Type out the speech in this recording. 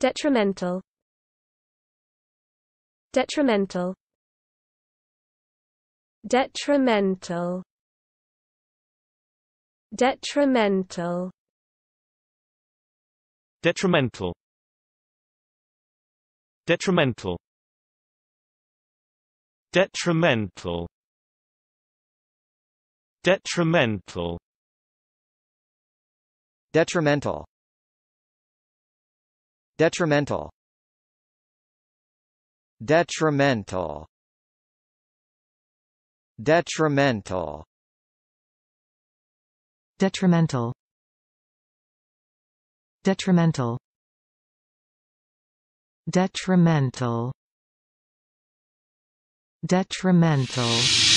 Detrimental Detrimental Detrimental Detrimental Detrimental Detrimental Detrimental Detrimental Detrimental Detrimental Detrimental Detrimental Detrimental Detrimental Detrimental Detrimental